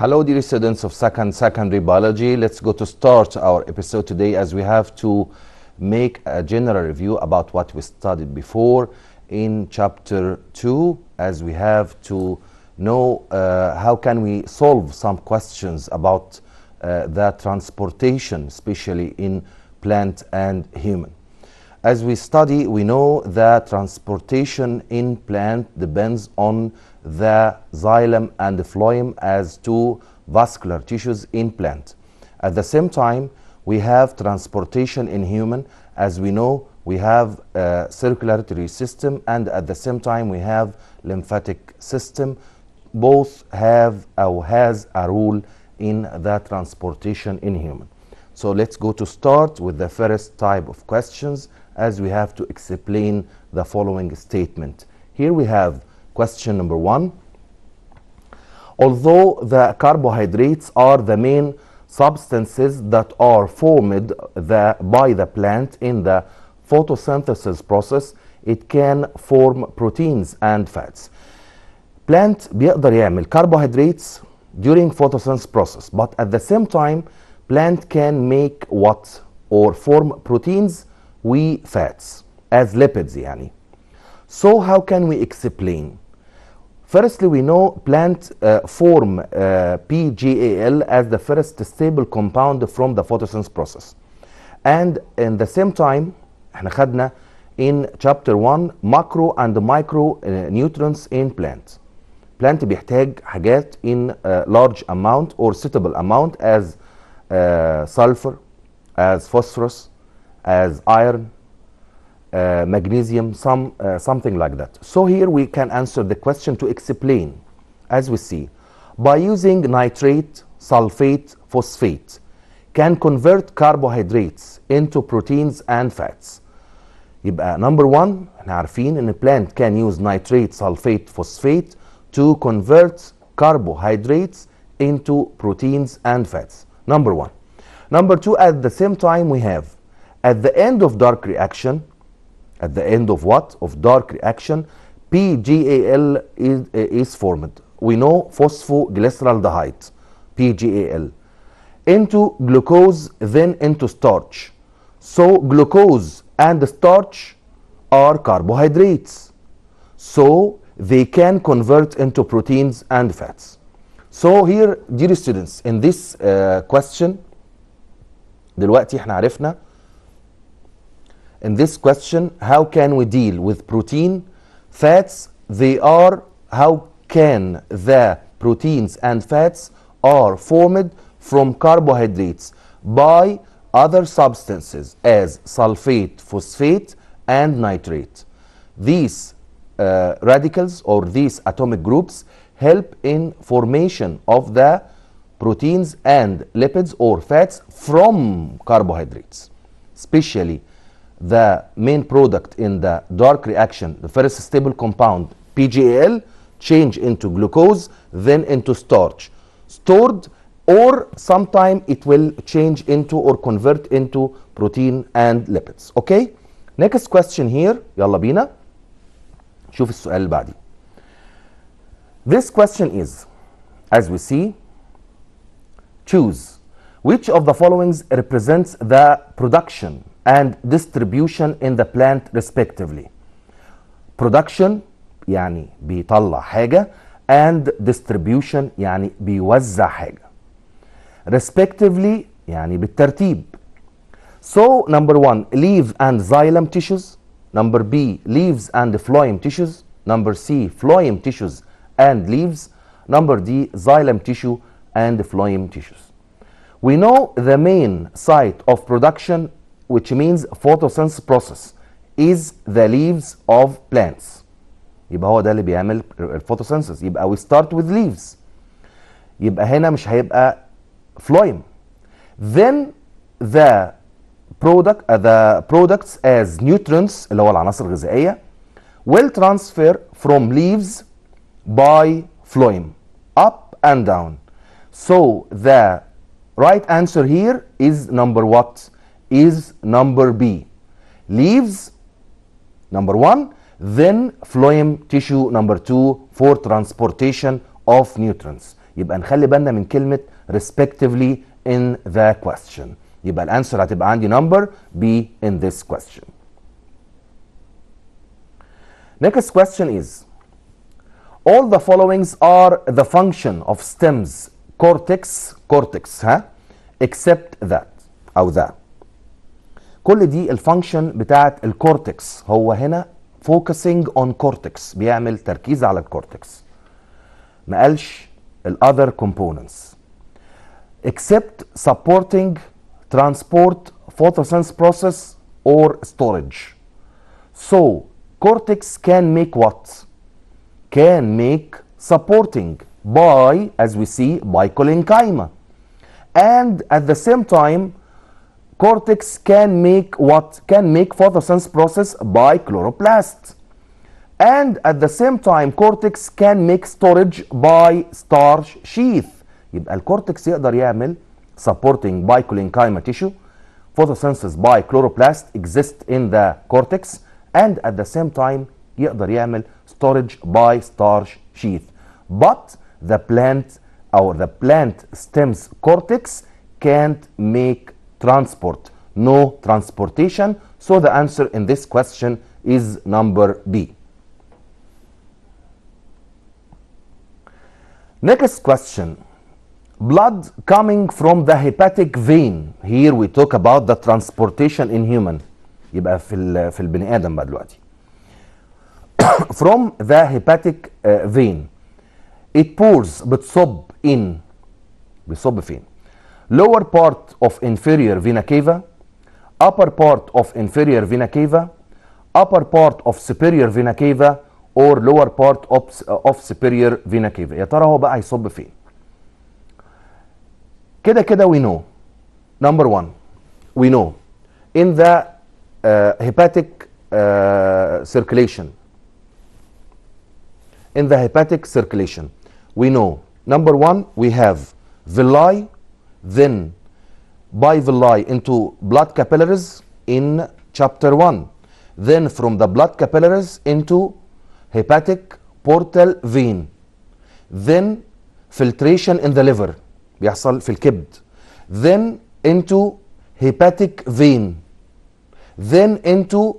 Hello dear students of second secondary biology. Let's go to start our episode today as we have to make a general review about what we studied before in chapter 2 as we have to know uh, how can we solve some questions about uh, the transportation especially in plant and human. As we study we know that transportation in plant depends on the xylem and the phloem as two vascular tissues in plant. At the same time, we have transportation in human. As we know, we have a circulatory system and at the same time we have lymphatic system. Both have or has a role in the transportation in human. So let's go to start with the first type of questions as we have to explain the following statement. Here we have Question number one. Although the carbohydrates are the main substances that are formed the, by the plant in the photosynthesis process, it can form proteins and fats. Plant بيقدر يعمل carbohydrates during photosynthesis process, but at the same time, plant can make what or form proteins we fats as lipids يعني. So how can we explain Firstly, we know plants uh, form uh, PGAL as the first stable compound from the photosynthesis process. And in the same time, in chapter 1 macro and micro uh, nutrients in plants. Plant بيحتاج حاجات in uh, large amount or suitable amount as uh, sulfur, as phosphorus, as iron, uh, magnesium, some, uh, something like that. So here we can answer the question to explain, as we see, by using nitrate, sulfate, phosphate, can convert carbohydrates into proteins and fats. Uh, number one احنا in a plant can use nitrate, sulfate, phosphate to convert carbohydrates into proteins and fats. Number one. Number two, at the same time we have at the end of dark reaction, at the end of what? Of dark reaction, PGAL is, eh, is formed. We know phosphoglyceraldehyde, PGAL, into glucose, then into starch. So glucose and starch are carbohydrates. So they can convert into proteins and fats. So here, dear students, in this uh, question, دلوقتي احنا عرفنا in this question how can we deal with protein fats they are how can the proteins and fats are formed from carbohydrates by other substances as sulfate phosphate and nitrate these uh, radicals or these atomic groups help in formation of the proteins and lipids or fats from carbohydrates especially the main product in the dark reaction, the first stable compound PGAL, change into glucose, then into starch, stored or sometime it will change into or convert into protein and lipids. Okay? Next question here, Yalla, bina, shuf السؤال اللي This question is, as we see, choose which of the followings represents the production and distribution in the plant respectively production يعني بيطلع حاجة and distribution يعني بيوزع حاجة respectively يعني بالترتيب so number one leaves and xylem tissues number B leaves and phloem tissues number C phloem tissues and leaves number D xylem tissue and phloem tissues we know the main site of production which means photosynthesis process is the leaves of plants يبقى هو ده اللي بيعمل الفوتوسينثيس يبقى we start with leaves يبقى هنا مش هيبقى phloem then the product uh, the products as nutrients اللي هو العناصر الغذائيه will transfer from leaves by phloem up and down so the right answer here is number what is number B. Leaves number 1 then phloem tissue number 2 for transportation of nutrients يبقى نخلي بالنا من كلمة respectively in the question يبقى الانسر هتبقى عندي number B in this question Next question is all the followings are the function of stems cortex cortex except that أو that كل دي الفانكشن بتاعه الكورتكس هو هنا فوكسنج اون كورتكس بيعمل تركيز على الكورتكس ما قالش الاذر كومبوننتس except supporting transport photosynthesis process or storage so cortex can make what can make supporting by as we see by cholenchyma and at the same time cortex can make what? Can make photosynthesis process by chloroplast. And at the same time cortex can make storage by starch sheath. يبقى الكورتكس يقدر يعمل supporting collenchyma tissue photosynthesis by chloroplast exist in the cortex and at the same time يقدر يعمل storage by starch sheath but the plant or the plant stems cortex can't make transport, no transportation. So the answer in this question is number B. Next question. Blood coming from the hepatic vein. Here we talk about the transportation in human. يبقى في في البني ادم بقى دلوقتي. from the hepatic uh, vein. It pours بتصب in بيصب فين؟ lower part of inferior vena cava, upper part of inferior vena cava, upper part of superior vena cava or lower part of, uh, of superior vena cava يا ترى هو بقى هيصب فين كده كده we know number one we know in the uh, hepatic uh, circulation in the hepatic circulation we know number one we have villi then by villi into blood capillaries in chapter 1 then from the blood capillaries into hepatic portal vein then filtration in the liver بيحصل في الكبد then into hepatic vein then into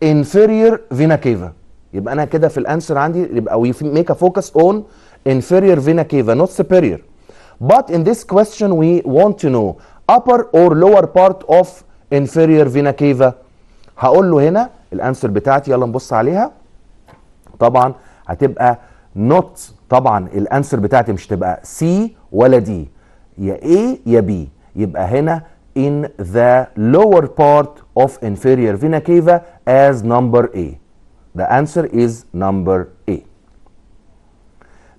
inferior vena cava يبقى انا كده في الانسر عندي يبقى we make a focus on inferior vena cava not superior but in this question, we want to know upper or lower part of inferior vena cava هقول له هنا الانسر بتاعتي يلا نبص عليها طبعا هتبقى not طبعا الانسر بتاعتي مش تبقى C ولا دي يا A يا B يبقى هنا in the lower part of inferior vena cava as number A. The answer is number A.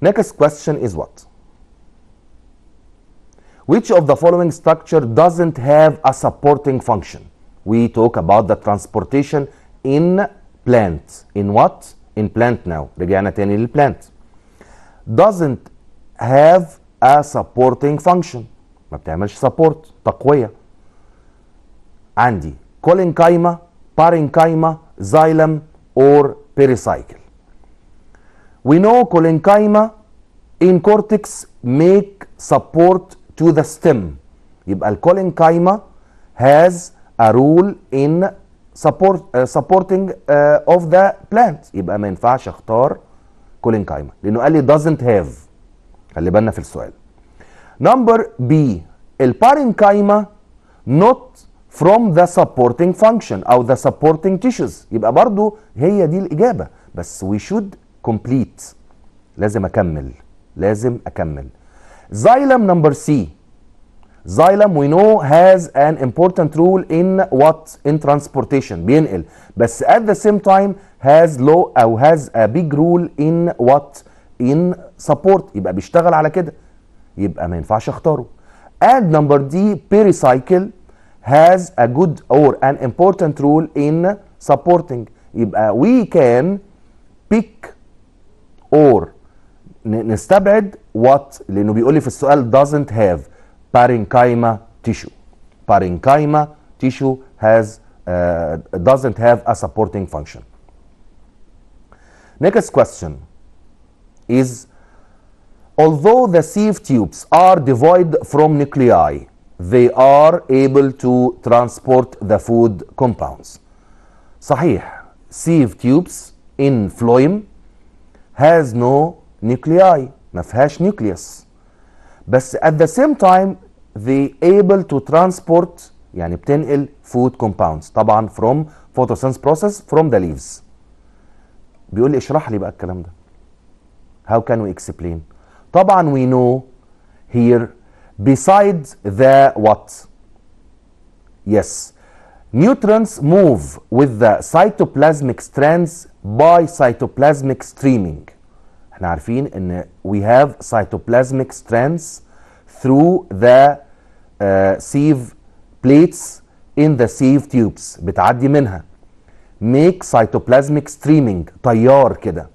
Next question is what? Which of the following structure doesn't have a supporting function? We talk about the transportation in plant. In what? In plant now. رجعنا تاني plant. Doesn't have a supporting function. ما بتعملش support تقوية. عندي كولينكايما parenchyma, xylem or pericycle. We know colenchyma in cortex make support to the stem يبقى الكولينكايما has a role in support uh, supporting uh, of the plant يبقى ما ينفعش اختار كولينكايما لانه قال لي doesn't have خلي بالنا في السؤال نمبر بي البارينكايما not from the supporting function او the supporting tissues يبقى برضو هي دي الاجابه بس we should complete لازم اكمل لازم اكمل Xylem number C. Xylem we know has an important role in what? In transportation بينقل بس at the same time has low أو has a big role in what? In support يبقى بيشتغل على كده يبقى ما ينفعش اختاره. And number D pericycle has a good or an important role in supporting يبقى we can pick or نستبعد what لانه بيقول لي في السؤال doesn't have parenchyma tissue parenchyma tissue has uh, doesn't have a supporting function next question is although the sieve tubes are devoid from nuclei they are able to transport the food compounds صحيح sieve tubes in phloem has no nuclei ما فيهاش nucleus بس at the same time they able to transport يعني بتنقل food compounds طبعا from photosynthesis process from the leaves بيقول لي اشرح لي بقى الكلام ده how can we explain طبعا we know here besides the what yes Neutrons move with the cytoplasmic strands by cytoplasmic streaming. احنا عارفين ان we have cytoplasmic strands through the uh, sieve plates in the sieve tubes بتعدي منها make cytoplasmic streaming طيار كده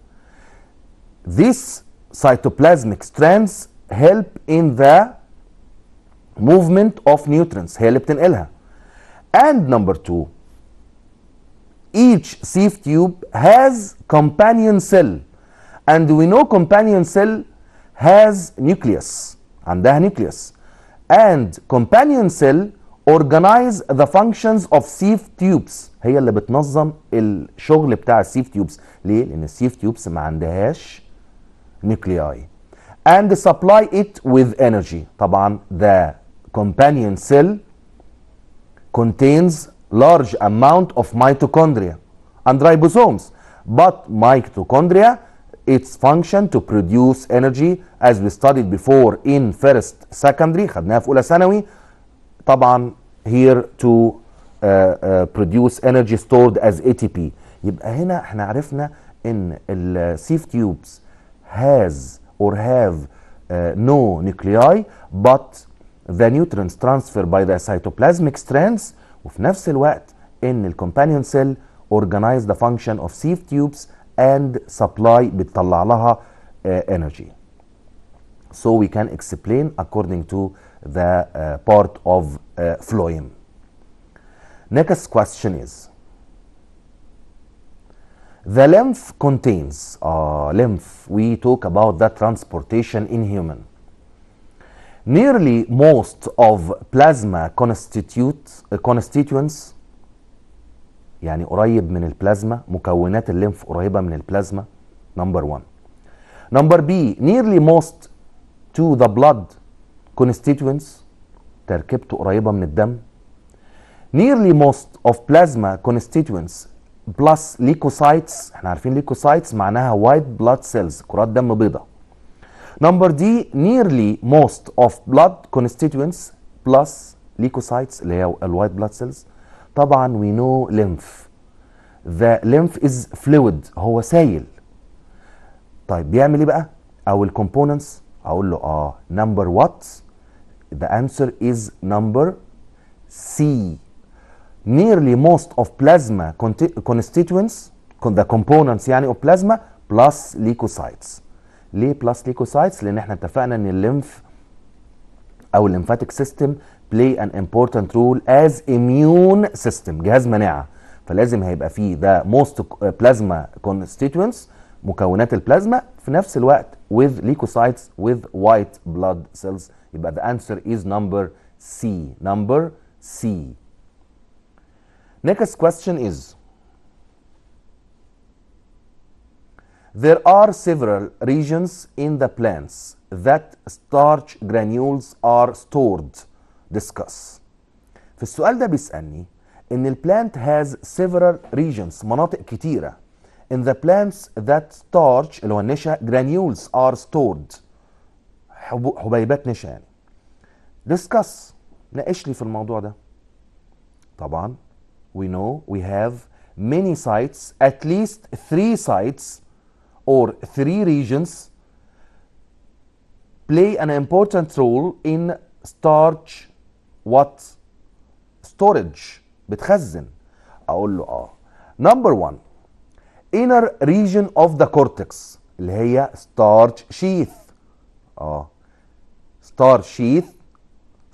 these cytoplasmic strands help in the movement of nutrients هي اللي بتنقلها and number two each sieve tube has companion cell and we know companion cell has nucleus عندها nucleus and companion cell organize the functions of sieve tubes هي اللي بتنظم الشغل بتاع السيف تيوبس ليه لان tubes تيوبس ما عندهاش nuclei and supply it with energy طبعا the companion cell contains large amount of mitochondria and ribosomes but mitochondria its function to produce energy as we studied before in first secondary خدناها في اولى ثانوي طبعا here to uh, uh, produce energy stored as ATP يبقى هنا احنا عرفنا ان السيف تيوبس has or have uh, no nuclei but the neutrons transfer by the cytoplasmic strands وفي نفس الوقت ان الكومبانيون cell organize the function of sieve tubes and supply بتطلع لها uh, energy so we can explain according to the uh, part of uh, phloem next question is the lymph contains uh, lymph we talk about the transportation in human nearly most of plasma constitute, uh, constituents يعني قريب من البلازما مكونات الليمف قريبه من البلازما نمبر 1 نمبر بي nearly most to the blood constituents تركيبته قريبه من الدم nearly most of plasma constituents plus leukocytes احنا عارفين ليكوسايتس معناها white blood cells كرات دم بيضاء نمبر دي nearly most of blood constituents plus leukocytes اللي هي ال white blood cells طبعا وي نو لينف ذا لينف از فلويد هو سايل طيب بيعمل ايه بقى او الكومبوننتس اقول له اه نمبر وات ذا انسر از نمبر سي nearly most of plasma constituents ذا كومبوننتس يعني اوف بلازما بلس ليكوسايتس ليه بلس ليكوسايتس لان احنا اتفقنا ان الليمف او الليمفاتيك سيستم play an important role as immune system جهاز مناعة. فلازم هيبقى فيه the most plasma constituents مكونات البلازما في نفس الوقت with leukocytes with white blood cells يبقى the answer is number C number C next question is There are several regions in the plants that starch granules are stored discuss في السؤال ده بيسألني ان the plant has several regions مناطق كتيرة in the plants that starch اللي هو النشا granules are stored حبيبات نشا يعني discuss ناقش لي في الموضوع ده طبعا we know we have many sites at least three sites or three regions play an important role in starch وات ستورج بتخزن اقول له اه نمبر 1 inner region of the cortex اللي هي starch sheath اه star sheath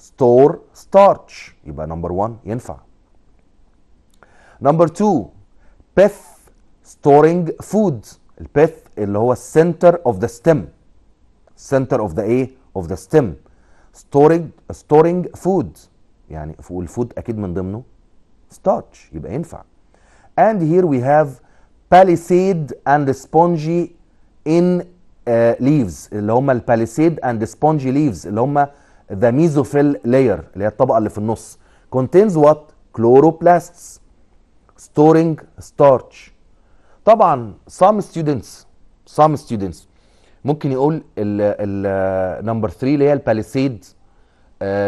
store starch يبقى نمبر 1 ينفع نمبر 2 pith storing food البث اللي هو السنتر اوف ذا ستيم سنتر اوف ذا ايه اوف ذا ستيم Storing storing فود يعني والفود اكيد من ضمنه starch يبقى ينفع and here we have palisade and spongy in uh, leaves اللي هم palisade and spongy leaves اللي the mesophyll layer اللي هي الطبقه اللي في النص contains what chloroplasts storing starch طبعا some students some students ممكن يقول النمبر 3 اللي هي الباليسيد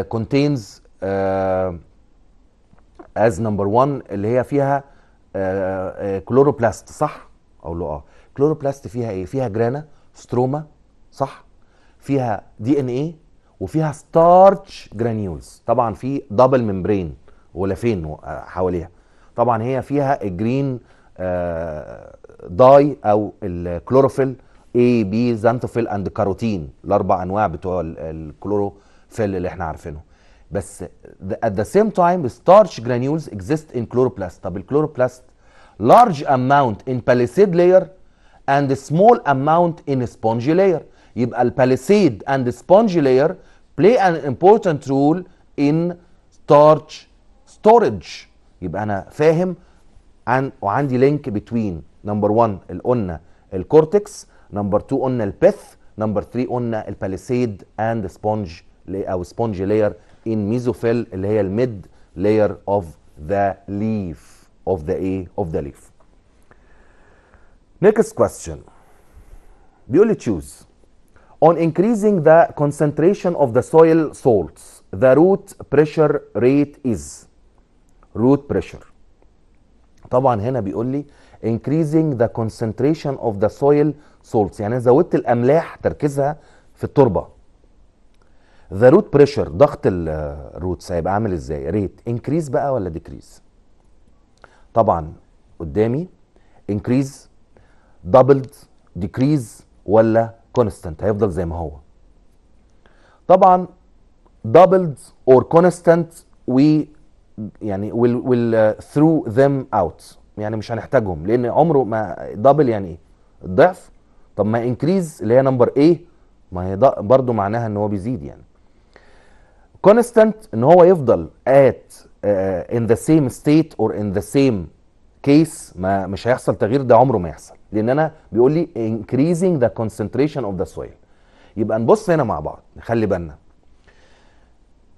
كونتينز از نمبر 1 اللي هي فيها كلوروبلاست آه، آه، صح اقول له اه كلوروبلاست فيها ايه فيها جرانا ستروما صح فيها دي ان ايه وفيها ستارتش جرانيولز طبعا في دبل ممبرين ولفين حواليها طبعا هي فيها الجرين داي آه، او الكلوروفيل اي بي زانتوفيل اند كاروتين الاربع انواع بتوع الكلوروفيل اللي احنا عارفينه بس ات ذا سيم تايم ستارش جرانيولز اكزيست ان كلوروبلاست طب الكلوروبلاست لارج اماونت ان باليسيد لاير اند سمول اماونت ان سبونجي لاير يبقى الباليسيد اند سبونجي لاير بلاي ان امبورتنت رول ان ستارش ستورج يبقى انا فاهم عن وعندي لينك بتوين نمبر 1 اللي قلنا الكورتكس نمبر 2 قلنا البث نمبر 3 قلنا الباليسيد اند سبونج او سبونج لاير ان ميزوفيل اللي هي الميد لاير اوف ذا ليف اوف ذا ايه اوف ذا ليف next question بيقول لي choose on increasing the concentration of the soil salts the root pressure rate is root pressure طبعا هنا بيقول لي increasing the concentration of the soil salts يعني زودت الاملاح تركيزها في التربه the root pressure ضغط الروتس هيبقى عامل ازاي ريت increase بقى ولا decrease طبعا قدامي increase doubled decrease ولا constant هيفضل زي ما هو طبعا doubled or constant we يعني will will uh, through them out يعني مش هنحتاجهم لان عمره ما دبل يعني ايه الضعف طب ما انكريز اللي هي نمبر ايه ما هي برضه معناها ان هو بيزيد يعني كونستانت ان هو يفضل ات ان ذا سيم ستيت اور ان ذا سيم كيس ما مش هيحصل تغيير ده عمره ما يحصل لان انا بيقول لي increasing the concentration of the soil يبقى نبص هنا مع بعض نخلي بالنا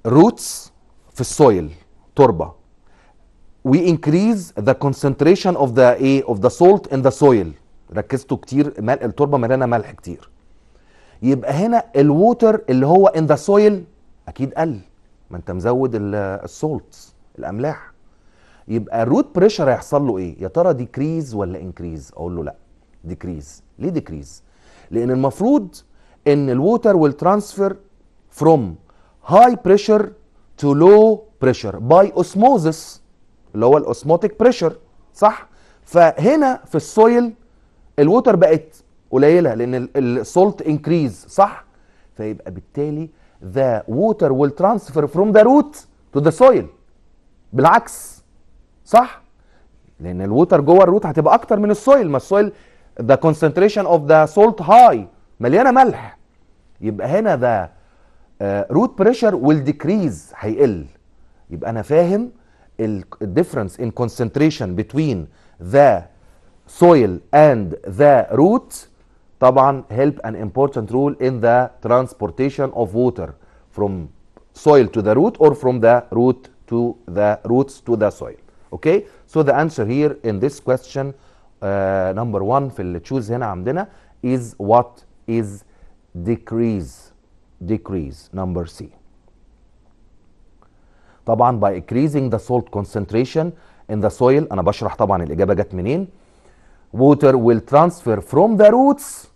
روتس في السويل تربه we increase the concentration of the ايه of the salt in the soil ركزتوا كتير ملء التربه مليانه ملح كتير يبقى هنا الووتر اللي هو in the soil اكيد قل ما انت مزود السولت الاملاح يبقى الروت بريشر هيحصل له ايه يا ترى ديكريز ولا انكريز اقول له لا ديكريز ليه ديكريز لان المفروض ان الووتر will transfer from high pressure to low pressure by osmosis اللي هو الاوسموتيك بريشر صح فهنا في السويل الوتر بقت قليله لان السولت انكريز صح فيبقى بالتالي ذا ووتر ويل ترانسفير فروم ذا روت تو ذا سويل بالعكس صح لان الووتر جوه الروت هتبقى اكتر من السويل ما السويل ذا كونسنتريشن اوف ذا سولت هاي مليانه ملح يبقى هنا ذا روت بريشر ويل ديكريز هيقل يبقى انا فاهم difference in concentration between the soil and the root طبعا help an important role in the transportation of water from soil to the root or from the root to the roots to the soil okay so the answer here in this question uh, number one في اللي تشوز هنا عندنا is what is decrease decrease number C طبعا by increasing the salt concentration in the soil انا بشرح طبعا الاجابه جت منين water will transfer from the roots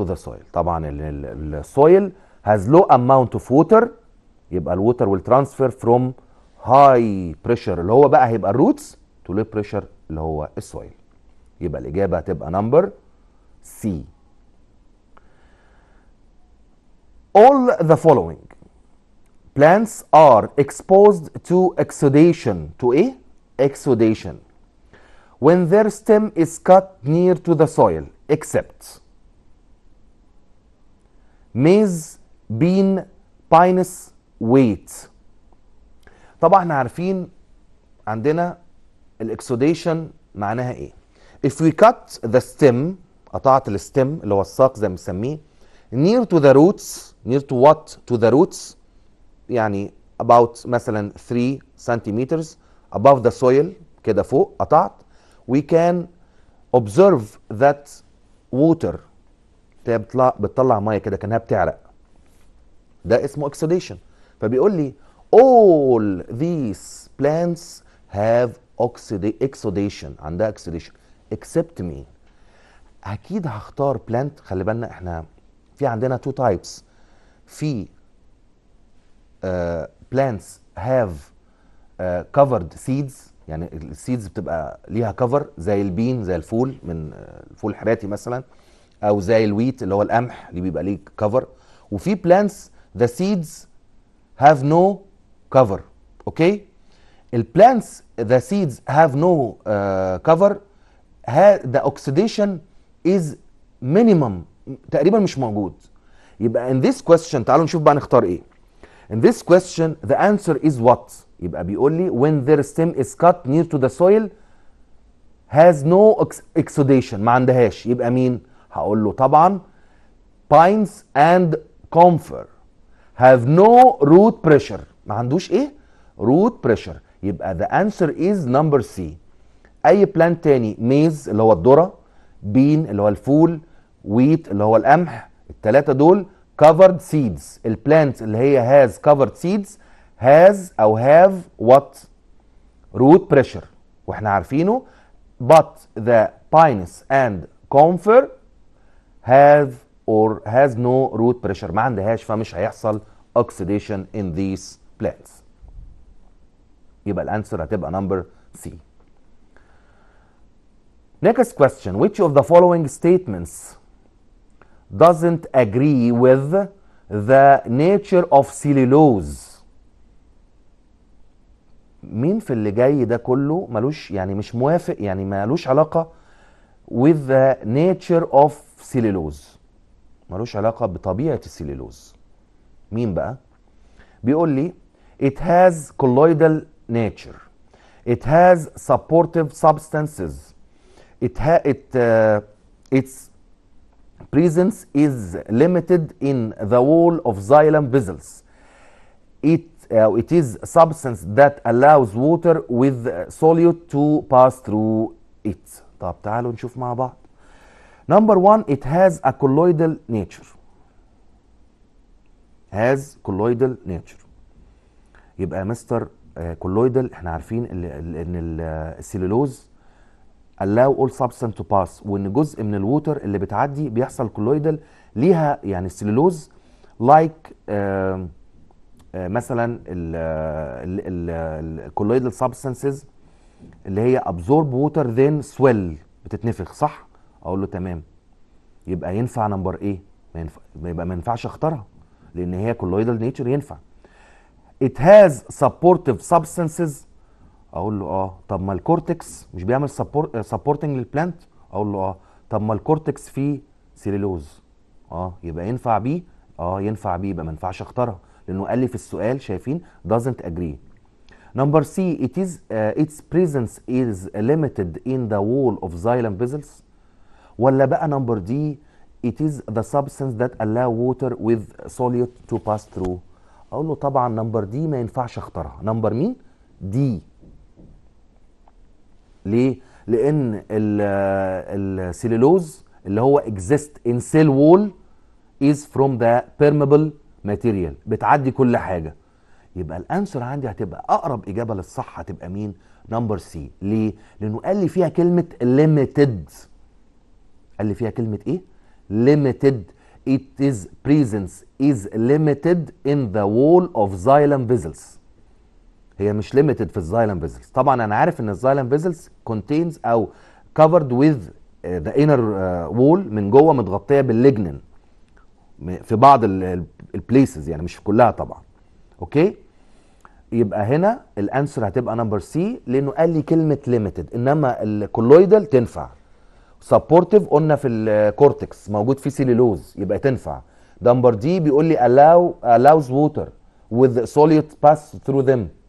to the soil طبعا السويل has low amount of water يبقى الووتر will transfer from high pressure اللي هو بقى هيبقى الروتس to low pressure اللي هو السويل يبقى الاجابه هتبقى نمبر سي all the following plants are exposed to exudation to a exudation when their stem is cut near to the soil except maize bean pinus wheat طبعا احنا عارفين عندنا الاكسوديشن معناها ايه if we cut the stem قطعت الستم اللي هو الساق زي ما بنسميه near to the roots near to what to the roots يعني about مثلا 3 centimeters above the soil كده فوق قطعت we can observe that water بتطلع بتطلع ميه كده كانها بتعرق ده اسمه oxidation فبيقول لي all these plants have oxidation عندها oxidation except me اكيد هختار plant خلي بالنا احنا في عندنا two types في بلانتس هاف كفرد سيدز يعني السيدز بتبقى ليها كفر زي البين زي الفول من الفول آه، الحراتي مثلا او زي الويت اللي هو القمح اللي بيبقى ليه كفر وفي بلانتس ذا سيدز هاف نو كفر اوكي البلانتس ذا سيدز هاف نو كفر ذا اوكسيديشن از مينيمم تقريبا مش موجود يبقى ان ذيس كويستشن تعالوا نشوف بقى نختار ايه In this question, the answer is what? يبقى بيقول لي when their stem is cut near to the soil has no exudation ما عندهاش يبقى مين؟ هقول له طبعا pines and conifer have no root pressure ما عندوش ايه؟ root pressure يبقى uh, the answer is number C اي بلانت تاني ميز اللي هو الذره بين اللي هو الفول ويت اللي هو القمح الثلاثه دول covered seeds البلانت اللي هي has covered seeds has او have what root pressure واحنا عارفينه but the pines and conifer have or has no root pressure ما عندهاش فمش هيحصل oxidation in these plants يبقى الانسر هتبقى number C Next question which of the following statements doesn't agree with the nature of cellulose مين في اللي جاي ده كله ملوش يعني مش موافق يعني ملوش علاقة with the nature of cellulose ملوش علاقة بطبيعة السيليلوز مين بقى؟ بيقول لي it has colloidal nature it has supportive substances it ha it uh, its presence is limited in the wall of xylem vessels. It, uh, it is substance that allows water with uh, solute to pass through it. طب تعالوا نشوف مع بعض. Number one, it has a colloidal nature. has colloidal nature. يبقى مستر uh, colloidal. احنا عارفين ان السيلولوز uh, allow all substance to pass وان جزء من الووتر اللي بتعدي بيحصل كلويدل ليها يعني السلولوز لايك like, uh, مثلا الكلويدال سبستنسز اللي هي absorb water then swell بتتنفخ صح؟ اقول له تمام يبقى ينفع نمبر ايه؟ ما ينفع يبقى ما ينفعش اختارها لان هي كلويدال نيتشر ينفع. It has supportive substances اقول له اه طب ما الكورتكس مش بيعمل سبورتنج آه، للبلانت اقول له اه طب ما الكورتكس فيه سيلولوز اه يبقى ينفع بيه اه ينفع بيه يبقى ما ينفعش اختارها لانه قال لي في السؤال شايفين doesn't agree نمبر سي it is uh, its presence is limited in the wall of xylem vessels ولا بقى نمبر دي it is the substance that allow water with solute to pass through اقول له طبعا نمبر دي ما ينفعش اختارها نمبر مين دي ليه؟ لان السيلولوز اللي هو اكزيست ان سيل وول از فروم ذا بيرميبل ماتيريال بتعدي كل حاجه يبقى الانسر عندي هتبقى اقرب اجابه للصح هتبقى مين؟ نمبر سي ليه؟ لانه قال لي فيها كلمه ليميتد قال لي فيها كلمه ايه؟ ليميتد it is presence is limited in the wall of xylem vessels هي مش ليميتد في الزايلم فيزلز طبعا انا عارف ان الزايلم فيزلز كونتينز او كفرد وذ ذا انر وول من جوه متغطيه باللجنن في بعض البليسز يعني مش في كلها طبعا اوكي يبقى هنا الانسر هتبقى نمبر سي لانه قال لي كلمه ليميتد انما الكولويدال تنفع سبورتيف قلنا في الكورتكس موجود فيه سيلولوز يبقى تنفع نمبر دي بيقول لي allow allows water with solute pass through them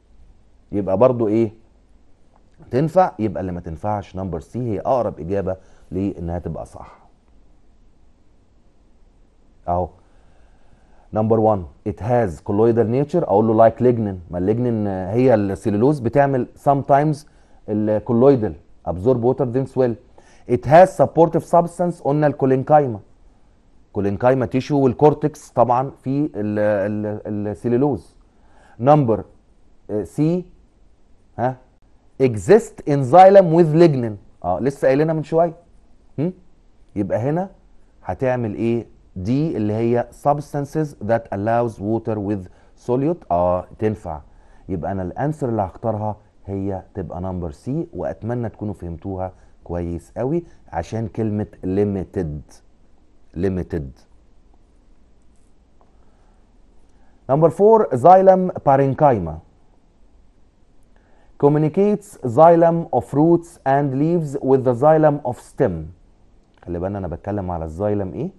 يبقى برضو ايه تنفع يبقى اللي ما تنفعش نمبر سي هي اقرب اجابه لانها تبقى صح اهو نمبر 1 ات هاز كولويدال نيتشر اقول له لايك ليجنين ما الليجنين هي السيلولوز بتعمل سام تايمز الكولويدال ابزورب ووتر ذن سويل ات هاز سبورتيف سبستانس قلنا الكولينكايما كولينكايما تيشو والكورتكس طبعا في السيلولوز نمبر سي eh, exist in xylem with lignin اه لسه قايلينها من شويه يبقى هنا هتعمل ايه دي اللي هي substances that allows water with solute اه تنفع يبقى انا الانسر اللي هختارها هي تبقى نمبر سي واتمنى تكونوا فهمتوها كويس قوي عشان كلمه limited limited نمبر 4 زايلم بارينكايما communicates xylem of roots and leaves with the xylem of stem خلي بالنا انا بتكلم على الزايلم ايه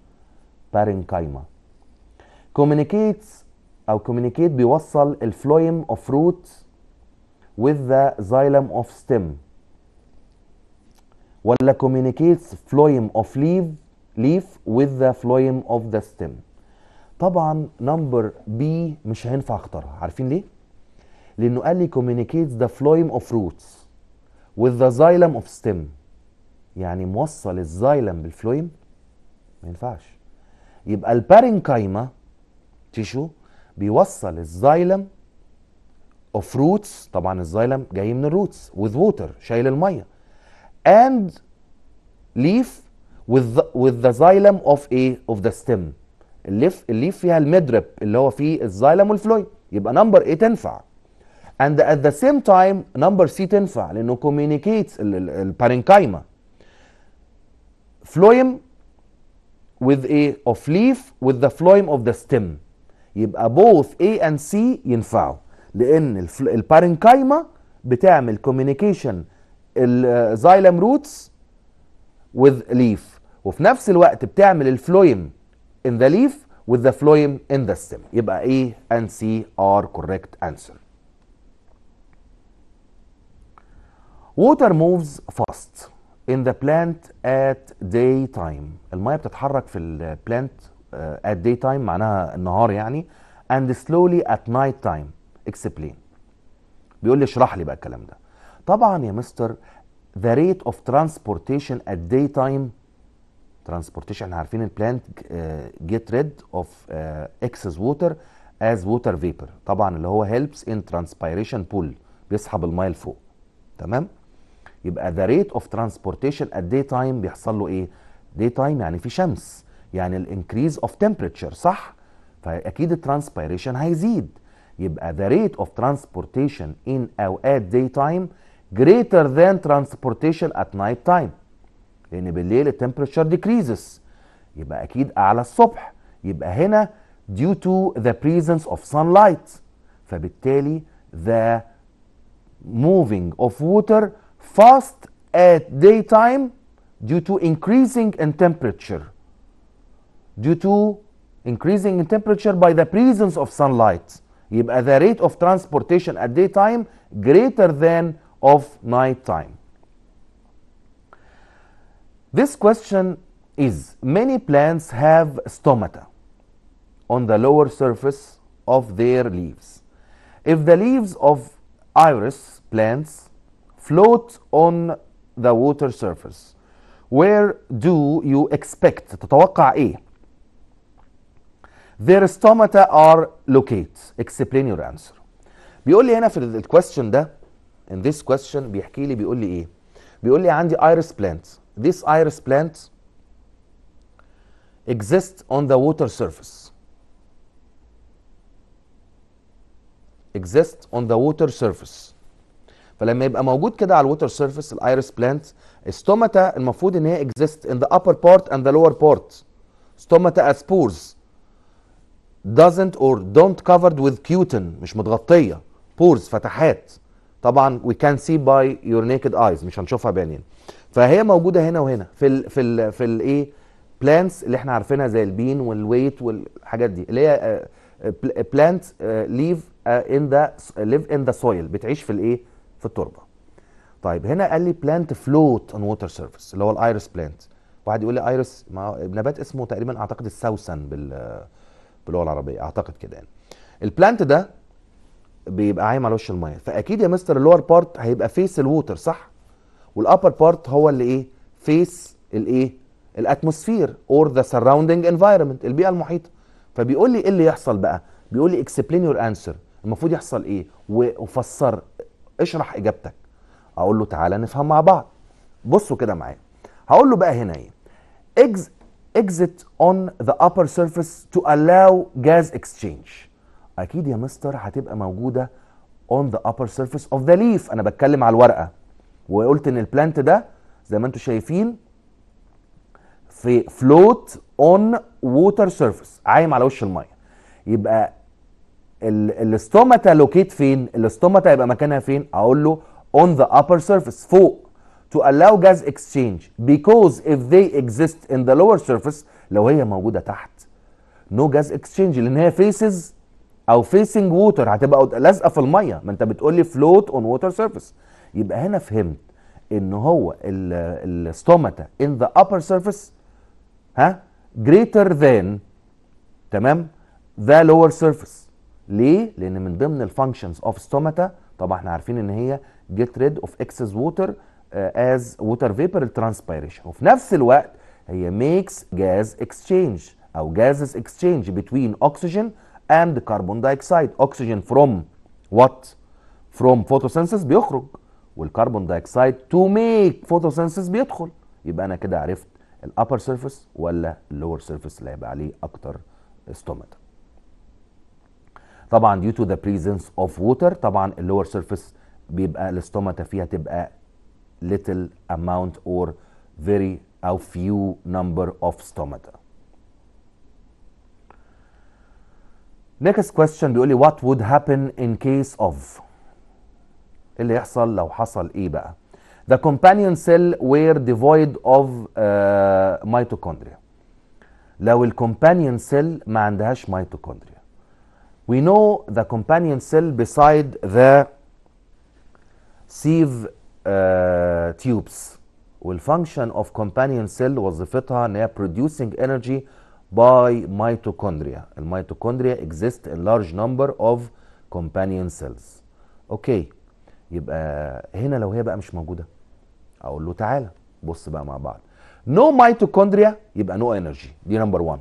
بارينكايما communicates او communicate بيوصل الفلويم of roots with the xylem of stem ولا communicates phloem of leaf leaf with the phloem of the stem طبعا نمبر B مش هينفع اختارها عارفين ليه لانه قال لي communicates the phloem of roots with the xylem of stem يعني موصل الزايلم بالفلويم ما ينفعش يبقى البارينكايما تيشو بيوصل الزايلم اوف روتس طبعا الزايلم جاي من الروتس with ووتر شايل الميه and leaf with the, with the xylem of a of the stem الليف الليف فيها المدرب اللي هو فيه الزايلم والفلويم يبقى نمبر ايه تنفع and at the same time number سي تنفع لانه communicates parenchyma, phloem with a of leaf with the phloem of the stem يبقى both A and C ينفعوا لان البارنكايما بتعمل communication uh, xylem roots with leaf وفي نفس الوقت بتعمل الفلويم in the leaf with the phloem in the stem يبقى A and C are correct answer water moves fast in the plant at day time الميه بتتحرك في البلانت uh, at day time معناها النهار يعني and slowly at night time explain بيقول لي اشرح لي بقى الكلام ده طبعا يا مستر the rate of transportation at day time transportation احنا عارفين البلانت get rid of uh, excess water as water vapor طبعا اللي هو helps in transpiration pool بيسحب الميه لفوق تمام يبقى ذا ريت اوف ترانسبورتيشن ات داي تايم بيحصل له ايه؟ داي تايم يعني في شمس يعني الانكريز اوف تمبريتشر صح؟ فاكيد الترانسبيريشن هيزيد يبقى ذا ريت اوف ترانسبورتيشن ان او ات داي تايم greater than transportation at night time لان بالليل التمبريتشر decreases يبقى اكيد اعلى الصبح يبقى هنا due to the presence of sunlight فبالتالي the moving of water fast at daytime due to increasing in temperature due to increasing in temperature by the presence of sunlight at the rate of transportation at daytime greater than of night time this question is many plants have stomata on the lower surface of their leaves if the leaves of iris plants Float on the water surface where do you expect تتوقع ايه their stomata are located. explain your answer بيقول لي هنا في الكويستشن ده in this question بيحكي لي بيقول لي ايه بيقول لي عندي iris plant this iris plant exists on the water surface exists on the water surface فلما يبقى موجود كده على الووتر سيرفيس الايرس بلانت استوماتا المفروض ان هي اكزيست ان ذا upper part اند ذا lower part استوماتا از بورز doesn't or don't covered with cutin مش متغطيه بورز فتحات طبعا we can see by your naked eyes مش هنشوفها بعينينا فهي موجوده هنا وهنا في الـ في الـ في الايه بلانتس اللي احنا عارفينها زي البين والويت والحاجات دي اللي هي بلانت ليف ان ذا ليف ان ذا سويل بتعيش في الايه في التربه طيب هنا قال لي بلانت فلوت اون ووتر سيرفيس اللي هو الايرس بلانت واحد يقول لي ايرس ما نبات اسمه تقريبا اعتقد السوسن بال باللغه العربيه اعتقد كده يعني البلانت ده بيبقى عايم على وش الميه فاكيد يا مستر اللور بارت هيبقى فيس الووتر صح والابر بارت هو اللي ايه فيس الايه الاتموسفير اور ذا سراوندنج انفايرمنت البيئه المحيطه فبيقول لي ايه اللي يحصل بقى بيقول لي اكسبلين يور انسر المفروض يحصل ايه وفسر اشرح اجابتك اقول له تعالى نفهم مع بعض بصوا كده معايا هقول له بقى هنا ايه اكز exit on the upper surface to allow gas exchange اكيد يا مستر هتبقى موجوده on the upper surface of the leaf انا بتكلم على الورقه وقلت ان البلانت ده زي ما انتم شايفين في float on water surface عايم على وش الميه يبقى الاستوماتا لوكيت فين الاستوماتا يبقى مكانها فين اقول له on the upper surface فوق to allow gas exchange because if they exist in the lower surface لو هي موجوده تحت no gas exchange لان هي faces او facing water هتبقى لازقه في الميه ما انت بتقول لي float on water surface يبقى هنا فهمت ان هو الاستوماتا in the upper surface ها greater than تمام the lower surface ليه؟ لان من ضمن الفانكشنز اوف ستوماتا طبعا احنا عارفين ان هي جيت ريد اوف اكسس ووتر از ووتر فيبر الترانسبيريشن وفي نفس الوقت هي ميكس جاز اكسشينج او جازز اكسشينج بتوين اوكسجين اند كربون دايكسايد اوكسجين فروم وات فروم فوتوسينثيس بيخرج والكربون دايكسايد تو ميك فوتوسينثيس بيدخل يبقى انا كده عرفت الابر سيرفيس ولا اللور سيرفيس اللي هيبقى عليه اكتر ستوماتا طبعا due to the presence of water طبعا اللور سيرفيس بيبقى الاستوماتا فيها تبقى little amount or very a few number of stomata. Next question بيقول لي what would happen in case of اللي يحصل لو حصل ايه بقى؟ The companion cell were devoid of uh, mitochondria. لو companion cell ما عندهاش mitochondria we know the companion cell beside the sieve uh, tubes function of companion cell the feta near producing energy by mitochondria And mitochondria exist in large number of companion cells Okay. يبقى هنا لو هي بقى مش موجوده اقول له تعالى بص بقى مع بعض no mitochondria يبقى no energy دي نمبر 1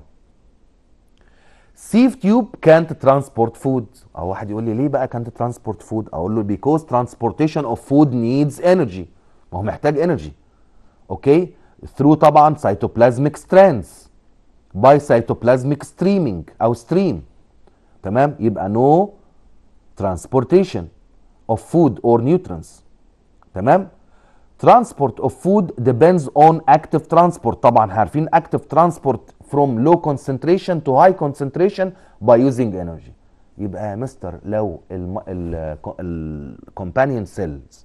سيف تيوب كانت ترانسبورت فود او واحد يقول لي ليه بقى كانت ترانسبورت فود اقول له بيكوز ترانسبورتيشن اوف فود نيدز انرجي ما هو محتاج انرجي اوكي ثرو طبعا سيتوبلازميك ستراندز باي سيتوبلازميك ستريمينج او ستريم تمام يبقى نو ترانسبورتيشن اوف فود اور نيوترينز تمام transport of food depends on active transport طبعا عارفين active transport from low concentration to high concentration by using energy يبقى يا مستر لو الكومبانيون سيلز no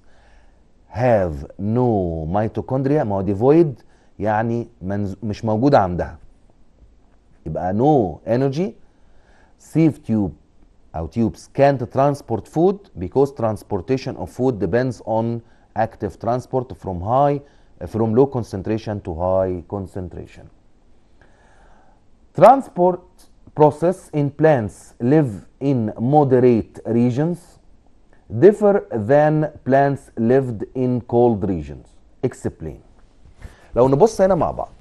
mitochondria, ميتوكوندريا ما هو ديفويد يعني مش موجوده عندها يبقى او tubes can't transport food because transportation of food depends on active transport from high from low concentration to high concentration Transport process in plants live in moderate regions differ than plants lived in cold regions explain لو نبص هنا مع بعض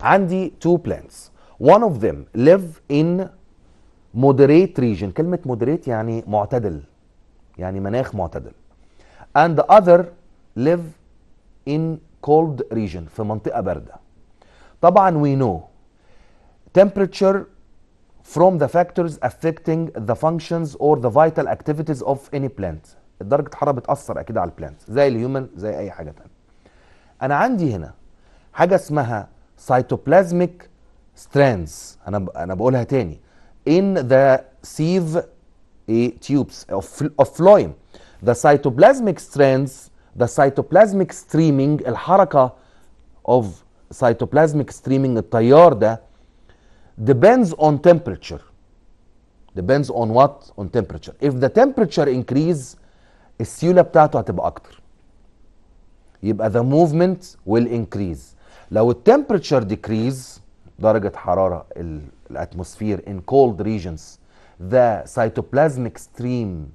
عندي two plants one of them live in moderate region كلمة moderate يعني معتدل يعني مناخ معتدل and the other live in cold region في منطقة باردة طبعا we know temperature from the factors affecting the functions or the vital activities of any plant درجة الحرارة بتأثر أكيد على البلانت زي الهيومن زي أي حاجة تانية أنا عندي هنا حاجة اسمها cytoplasmic strands أنا أنا بقولها تاني in the sieve tubes of, of phloem the cytoplasmic strands the cytoplasmic streaming الحركة of cytoplasmic streaming التيار ده depends on temperature. Depends on what? On temperature. If the temperature increase السيولة بتاعته هتبقى أكتر. يبقى the movement will increase. لو temperature decrease درجة حرارة الأتموسفير in cold regions the cytoplasmic stream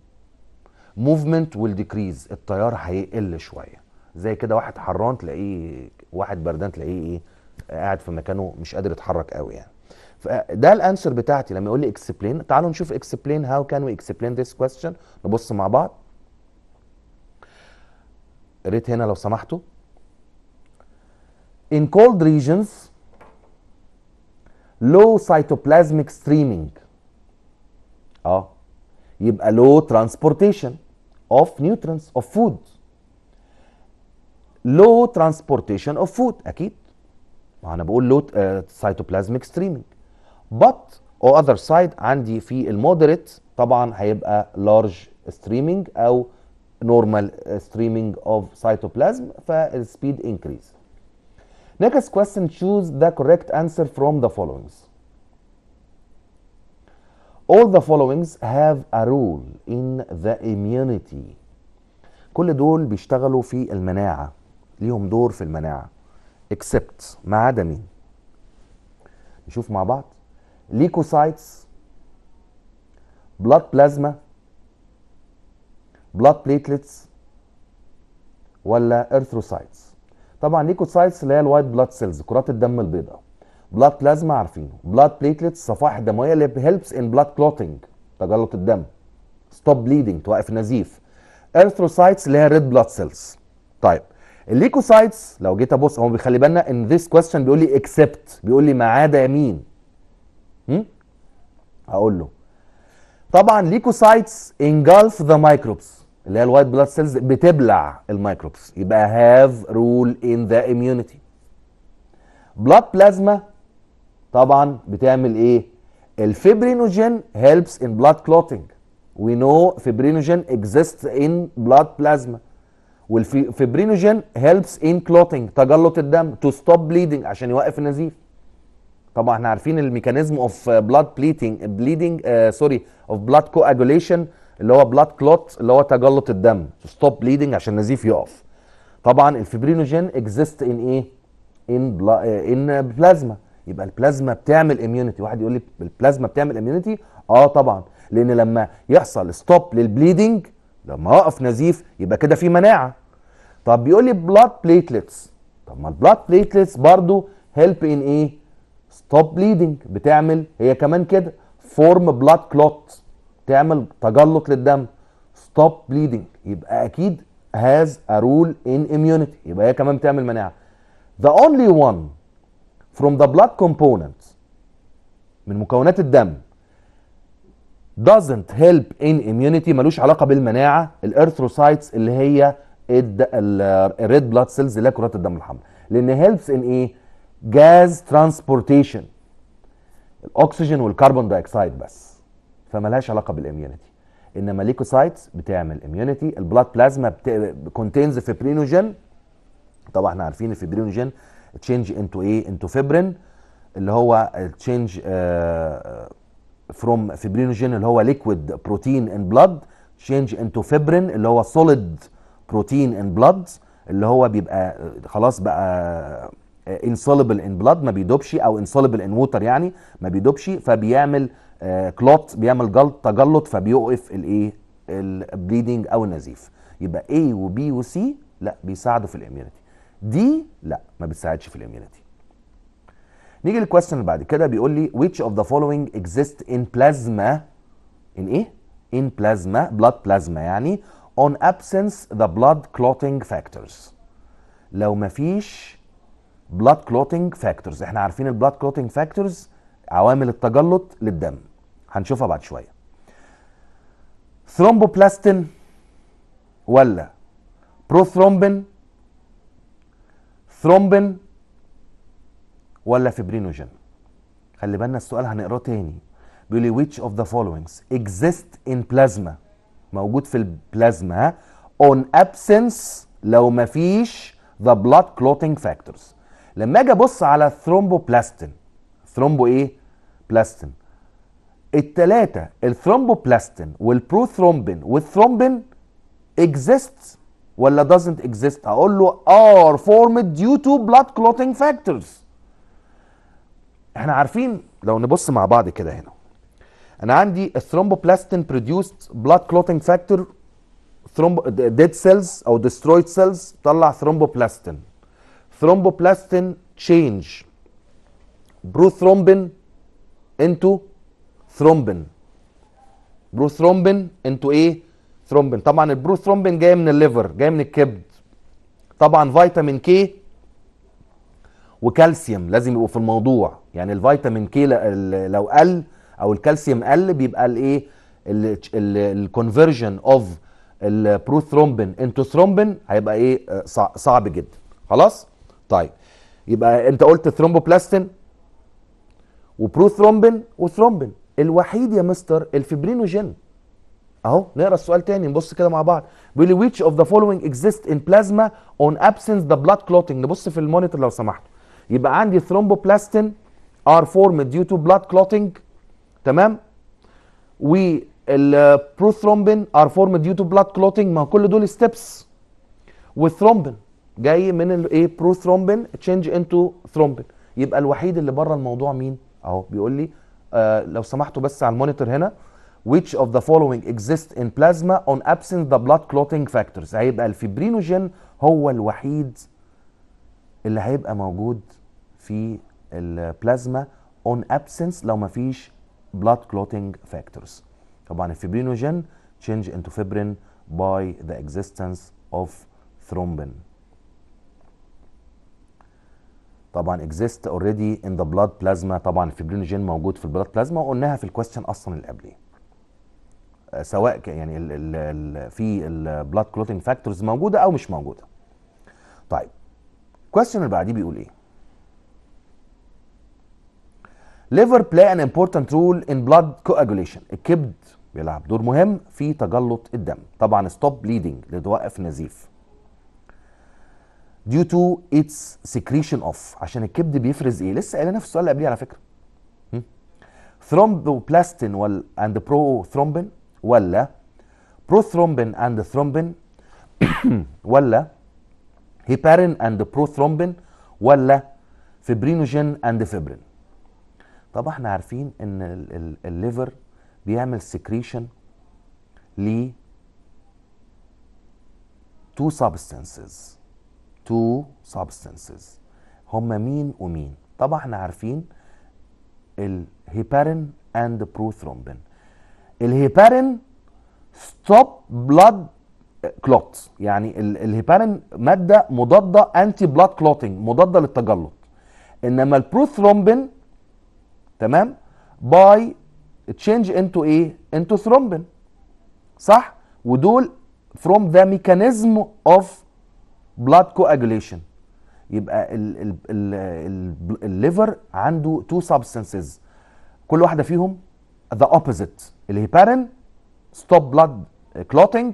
movement will decrease التيار هيقل شوية زي كده واحد حران تلاقيه واحد بردان تلاقيه ايه قاعد في مكانه مش قادر يتحرك قوي يعني فده الانسر بتاعتي لما يقول لي اكسبلين تعالوا نشوف اكسبلين هاو كان وي اكسبلين ذيس كويستشن نبص مع بعض ريت هنا لو سمحتوا in cold regions low cytoplasmic streaming اه يبقى low transportation of nutrients of food low transportation of food اكيد ما انا بقول low uh, cytoplasmic streaming but or other side عندي في المودريت طبعا هيبقى large streaming او normal streaming of cytoplasm فالسبيد increase. Next question choose the correct answer from the فولوينجز All the followings have a role in the immunity. كل دول بيشتغلوا في المناعة ليهم دور في المناعة except ما عدا مين؟ نشوف مع بعض ليكوسايتس بلاد بلازما بلاد بليتلتس ولا ارثروسايتس طبعا ليكوسايتس اللي هي الوايت بلاد سيلز كرات الدم البيضاء بلاد بلازما عارفينه بلاد بليتلتس صفائح دمويه اللي هيلبس ان بلاد كلوتنج تجلط الدم ستوب بليدنج توقف النزيف ارثروسايتس اللي هي ريد بلاد سيلز طيب الليكوسايتس لو جيت ابص هو بيخلي بالنا ان ذيس كويستشن بيقول لي اكسبت بيقول لي ما عدا مين هقول له طبعا ليكوسايتس انجلف ذا مايكروبس اللي هي الوايت بلاد سيلز بتبلع المايكروبس يبقى هاف رول ان ذا اميونيتي بلاد بلازما طبعا بتعمل ايه الفيبرينوجين هيلبس ان بلاد كلوتنج وي نو فيبرينوجين اكزيست ان بلاد بلازما والفيبرينوجين هيلبس ان كلوتنج تجلط الدم تو ستوب بليدنج عشان يوقف النزيف طبعا احنا عارفين الميكانيزم اوف بلاد بليتنج بليدنج سوري اوف بلاد كواجوليشن اللي هو بلاد كلوت اللي هو تجلط الدم ستوب بليدنج عشان النزيف يقف طبعا الفيبرينوجين اكزيست ان ايه ان ان بلازما يبقى البلازما بتعمل اميونيتي واحد يقول لي البلازما بتعمل اميونيتي اه طبعا لان لما يحصل ستوب للبليدنج لما اقف نزيف يبقى كده في مناعه طب بيقول لي بلاد بليتلتس طب ما البلاد بليتلتس برضو هيلب ان ايه ستوب بليدنج بتعمل هي كمان كده فورم بلاد كلوت تعمل تجلط للدم ستوب بليدنج يبقى اكيد هاز ا رول ان immunity يبقى هي كمان بتعمل مناعه the only one from the blood components من مكونات الدم doesn't help in immunity ملوش علاقه بالمناعه الارثروسايتس اللي هي الريد بلاد سيلز اللي هي كرات الدم الحمراء لان هيلبس ان ايه جاز ترانسبورتيشن الاكسجين والكربون دايكسايد بس فملهاش علاقه بالاميونيتي انما ليكوسايتس بتعمل اميونيتي البلاد بلازما بت... كونتينز فيبرينوجين طبعا احنا عارفين الفيبرينوجين تشينج انتو ايه انتو فيبرين اللي هو تشينج فروم فيبرينوجين اللي هو ليكويد بروتين ان بلاد تشينج انتو فيبرين اللي هو سوليد بروتين ان بلاد اللي هو بيبقى خلاص بقى انسولبل ان بلاد ما بيدوبش او انسولبل ان ووتر يعني ما بيدوبش فبيعمل كلوت آه، بيعمل جلط تجلط فبيوقف الايه البليدنج او النزيف يبقى A وبي وسي لا بيساعدوا في الاميونيتي دي لا ما بتساعدش في الاميونيتي نيجي للكويستشن اللي بعد كده بيقول لي which of the following exist in plasma in ايه in plasma blood plasma يعني on absence the blood clotting factors لو مفيش بلاد كلوتنج فاكتورز احنا عارفين البلاد كلوتنج فاكتورز عوامل التجلط للدم هنشوفها بعد شويه ثرومبوبلاستين ولا بروثرومبين ثرومبين ولا فيبرينوجين خلي بالنا السؤال هنقراه تاني بيقول لي which of the followings exist in plasma موجود في البلازما on absence لو مفيش the blood clotting factors لما اجي ابص على الثرومبوبلاستين ثرومبو ايه بلاستين التلاتة الثرومبوبلاستين والبروثرومبين والثرومبين اكزيست ولا doesn't exist اقول له are formed due to blood clotting factors احنا عارفين لو نبص مع بعض كده هنا انا عندي الثرومبوبلاستين produced blood clotting factor ثرومبو ديد سيلز او ديسترويد سيلز طلع ثرومبوبلاستين ثرومبوبلاستين تشينج بروثرومبين انتو ثرومبين بروثرومبين انتو ايه ثرومبين طبعا البروثرومبين جاي من الليفر جاي من الكبد طبعا فيتامين كي وكالسيوم لازم يبقوا في الموضوع يعني الفيتامين كي لو قل او الكالسيوم قل بيبقى الايه الكونفرجن اوف البروثرومبين انتو ثرومبين هيبقى ايه صعب جدا خلاص طيب يبقى انت قلت ثرومبوبلاستين وبروثرومبين وثرومبين الوحيد يا مستر الفبرينوجين اهو نقرا السؤال تاني نبص كده مع بعض بيقول ويتش اوف ذا فولوينج اكزيست ان بلازما اون ابسنس ذا بلاد كلوتنج نبص في المونيتور لو سمحتوا يبقى عندي ثرومبوبلاستين ار فورم ديو تو بلاد كلوتنج تمام والبروثرومبين ار فورم ديو تو بلاد كلوتنج ما كل دول ستيبس والثرومبين جاي من الايه بروثرومبن تشينج انتو ثرومبن يبقى الوحيد اللي بره الموضوع مين اهو بيقول لي آه لو سمحتوا بس على المونيتور هنا which of the following exist in plasma on absence the blood clotting factors هيبقى الفيبرينوجين هو الوحيد اللي هيبقى موجود في البلازما on absence لو ما فيش blood clotting factors طبعا الفيبرينوجين change into fibrin by the existence of thrombin طبعا اكزيست اوريدي ان ذا بلاد بلازما طبعا الفيبرينوجين موجود في البلاد بلازما وقلناها في الكويستشن اصلا اللي قبليه آه، سواء يعني الـ الـ الـ في البلاد كلوتنج فاكتورز موجوده او مش موجوده طيب الكويستشن اللي بعديه بيقول ايه ليفر play an important role in blood coagulation الكبد بيلعب دور مهم في تجلط الدم طبعا stop bleeding لتوقف نزيف due to its secretion of عشان الكبد بيفرز ايه لسه قايلها في السؤال اللي قبليه على فكره ثرومبوبلاستين وال اند برو ثرومبين ولا prothrombin اند ثرومبين ولا هيبارين اند prothrombin ولا فبرينوجين اند فبرين طب احنا عارفين ان الليفر بيعمل سكريشن ل two substances تو substances هما مين ومين طبعا احنا عارفين الهيبارين اند بروثرومبين الهيبارين ستوب بلاد كلوت يعني الهيبارين ماده مضاده انتي بلاد كلوتنج مضاده للتجلط انما البروثرومبين تمام باي تشينج انتو ايه انتو ثرومبين صح ودول فروم ذا ميكانيزم اوف بلاد كواجوليشن يبقى الليفر عنده تو سبستنسز كل واحده فيهم ذا اوبوزيت الهيبارين ستوب بلاد كلوتنج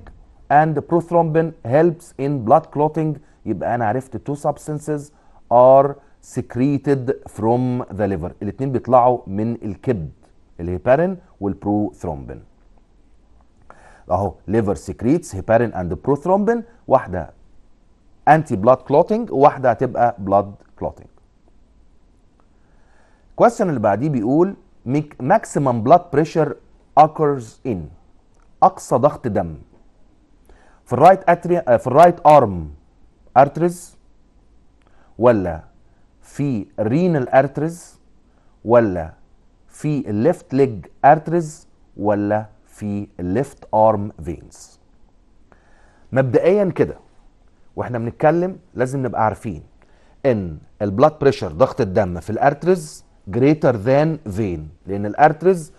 اند بروثرومبين هيلبس ان بلاد كلوتنج يبقى انا عرفت تو سبستنسز ار سكريتد فروم ذا ليفر الاثنين بيطلعوا من الكبد الهيبارين والبروثرومبين اهو ليفر سكريتس هيبارين اند بروثرومبين واحده انتي بلاد كلوتنج وواحده هتبقى بلاد كلوتنج الكويستشن اللي بعديه بيقول ماكسيمم بلاد بريشر occurs in اقصى ضغط دم في الرايت اتري آه، في الرايت ارم ارتريز ولا في رينال ارتريز ولا في الليفت ليج ارتريز ولا في الليفت ارم فينز مبدئيا كده واحنا بنتكلم لازم نبقى عارفين ان البلاد بريشر ضغط الدم في الارترز جريتر ذان فين لان الارترز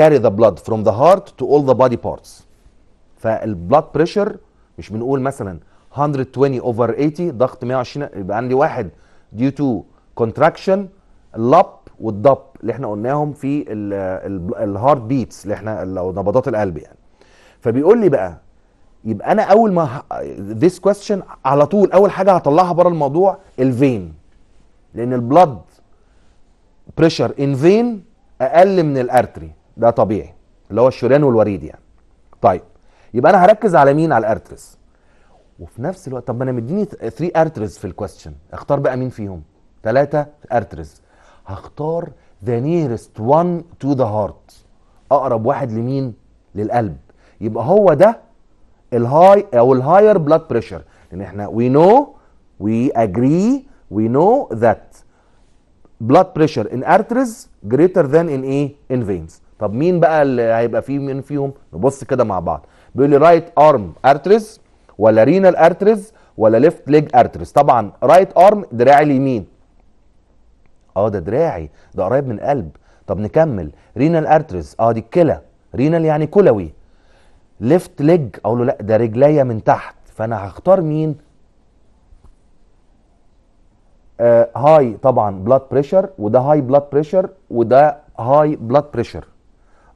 carry the blood from the heart to all the body parts فالبلاد بريشر مش بنقول مثلا 120 اوفر 80 ضغط 120 يبقى عندي واحد ديو تو كونتراكشن اللب والضب اللي احنا قلناهم في الهارت بيتس اللي احنا لو نبضات القلب يعني فبيقول لي بقى يبقى انا اول ما ذيس كويستشن على طول اول حاجه هطلعها بره الموضوع الفين لان البلد بريشر ان فين اقل من الارتري ده طبيعي اللي هو الشريان والوريد يعني طيب يبقى انا هركز على مين على الارترس وفي نفس الوقت طب ما انا مديني 3 ارتريز في الكويستشن اختار بقى مين فيهم ثلاثه ارتريز هختار ذا نيرست وان تو ذا هارت اقرب واحد لمين للقلب يبقى هو ده الهاي او الهاير بلاد بريشر لان احنا وي نو وي اجري وي نو ذات بلاد بريشر ان ارترز جريتر ذان ان ايه ان فينز طب مين بقى اللي هيبقى فيه من فيهم نبص كده مع بعض بيقول لي رايت ارم ارترز ولا رينال ارترز ولا ليفت ليج ارترز طبعا رايت ارم دراعي اليمين اه ده دراعي ده قريب من القلب طب نكمل رينال ارترز اه دي الكلى رينال يعني كلوي ليفت ليج اقول له لا ده رجليا من تحت فانا هختار مين هاي آه، هاي طبعا بلاد بريشر وده هاي بلاد بريشر وده هاي بلاد بريشر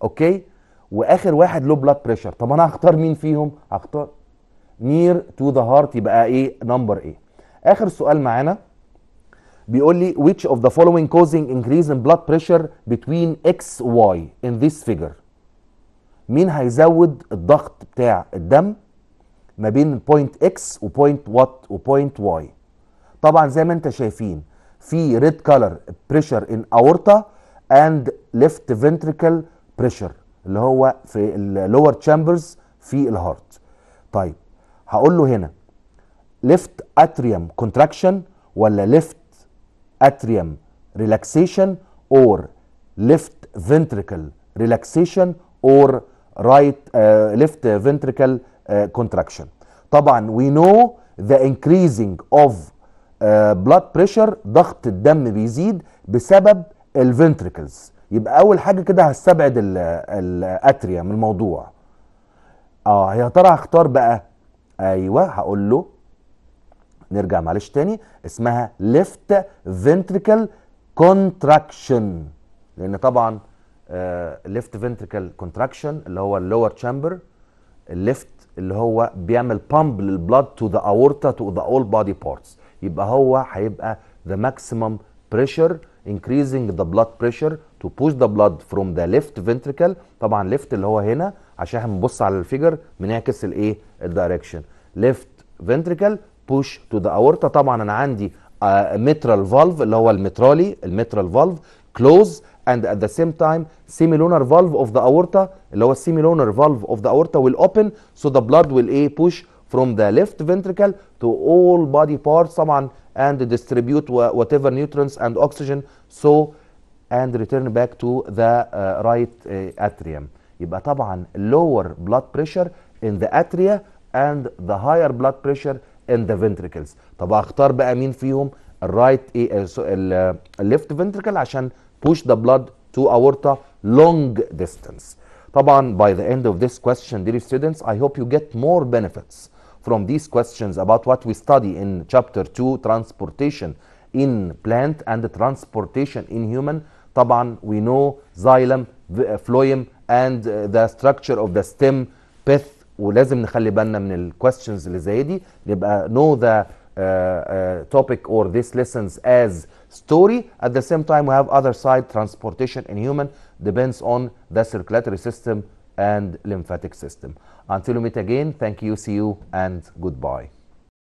اوكي واخر واحد له بلاد بريشر طب انا هختار مين فيهم هختار نير تو ذا هارت يبقى ايه نمبر ايه اخر سؤال معانا بيقول لي which of the following causing increase in blood pressure between x y in this figure مين هيزود الضغط بتاع الدم ما بين بوينت اكس وبوينت وات وبوينت واي طبعا زي ما انت شايفين في ريد كولر بريشر ان اورتا اند ليفت فنتريكل بريشر اللي هو في اللور تشامبرز في الهارت طيب هقول له هنا ليفت اتريوم كونتراكشن ولا ليفت اتريوم ريلاكسيشن اور ليفت فنتريكل ريلاكسيشن اور right uh, left ventricle uh, contraction طبعا we know the increasing of uh, blood pressure ضغط الدم بيزيد بسبب الفنتريكلز يبقى اول حاجه كده هستبعد الاتريا من الموضوع اه يا ترى هختار بقى ايوه هقول له نرجع معلش تاني اسمها left ventricle contraction لان طبعا ليفت فنتريكال كونتراكشن اللي هو اللور تشامبر الليفت اللي هو بيعمل بامب للبلاد تو ذا اورتا تو ذا اول بادي بارتس يبقى هو هيبقى ذا ماكسيمم بريشر increasing the blood pressure to push the blood from the left ventricle طبعا left اللي هو هنا عشان احنا بنبص على الفيجر بنعكس الايه الدايركشن left ventricle push to the aorta طبعا انا عندي مترال آه، فالف اللي هو المترالي المترال فالف كلوز and at the same time semilunar valve of the aorta اللي هو semilunar valve of the aorta will open so the blood will a push from the left ventricle to all body parts طبعا and distribute whatever nutrients and oxygen so and return back to the uh, right uh, atrium يبقى طبعا lower blood pressure in the atria and the higher blood pressure in the ventricles طب اختار بقى مين فيهم الرايت right, الليفت uh, uh ventricle عشان push the blood to aorta long distance طبعا by the end of this question dear students I hope you get more benefits from these questions about what we study in chapter 2 transportation in plant and transportation in human طبعا we know xylem eh, phloem and eh, the structure of the stem pith ولازم نخلي بالنا من الكويستشنز اللي زي دي يبقى know the uh, uh, topic or these lessons as story. At the same time, we have other side transportation in human depends on the circulatory system and lymphatic system. Until we meet again, thank you, see you, and goodbye.